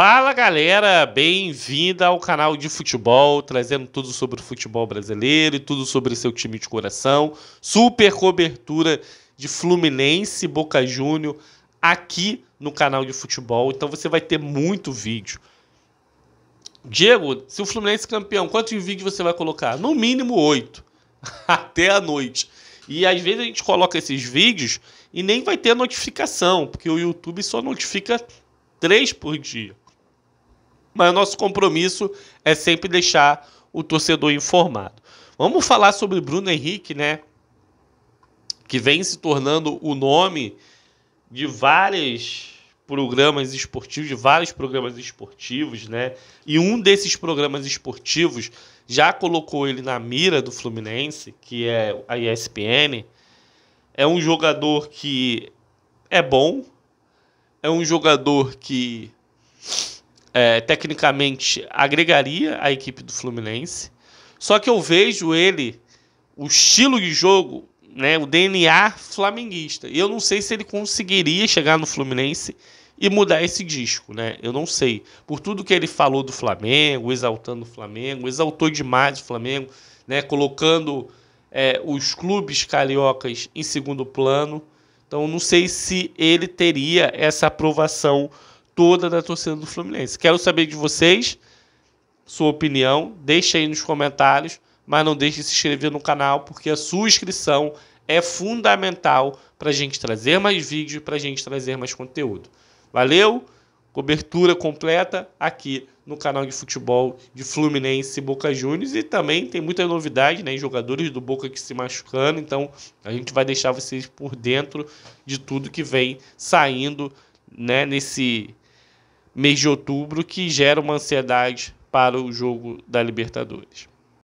Fala galera, bem-vinda ao canal de futebol, trazendo tudo sobre o futebol brasileiro e tudo sobre seu time de coração. Super cobertura de Fluminense Boca Júnior aqui no canal de futebol, então você vai ter muito vídeo. Diego, se o Fluminense é campeão, quantos vídeos você vai colocar? No mínimo oito, até a noite. E às vezes a gente coloca esses vídeos e nem vai ter notificação, porque o YouTube só notifica três por dia mas o nosso compromisso é sempre deixar o torcedor informado. Vamos falar sobre Bruno Henrique, né? Que vem se tornando o nome de vários programas esportivos, de vários programas esportivos, né? E um desses programas esportivos já colocou ele na mira do Fluminense, que é a ESPN. É um jogador que é bom, é um jogador que é, tecnicamente agregaria a equipe do Fluminense. Só que eu vejo ele, o estilo de jogo, né, o DNA flamenguista. E eu não sei se ele conseguiria chegar no Fluminense e mudar esse disco, né? Eu não sei. Por tudo que ele falou do Flamengo, exaltando o Flamengo, exaltou demais o Flamengo, né, colocando é, os clubes cariocas em segundo plano. Então, não sei se ele teria essa aprovação toda da torcida do Fluminense. Quero saber de vocês, sua opinião, deixe aí nos comentários, mas não deixe de se inscrever no canal, porque a sua inscrição é fundamental para a gente trazer mais vídeos, para a gente trazer mais conteúdo. Valeu! Cobertura completa aqui no canal de futebol de Fluminense e Boca Juniors. E também tem muita novidade, né? Jogadores do Boca que se machucando. Então a gente vai deixar vocês por dentro de tudo que vem saindo né? nesse mês de outubro que gera uma ansiedade para o jogo da Libertadores.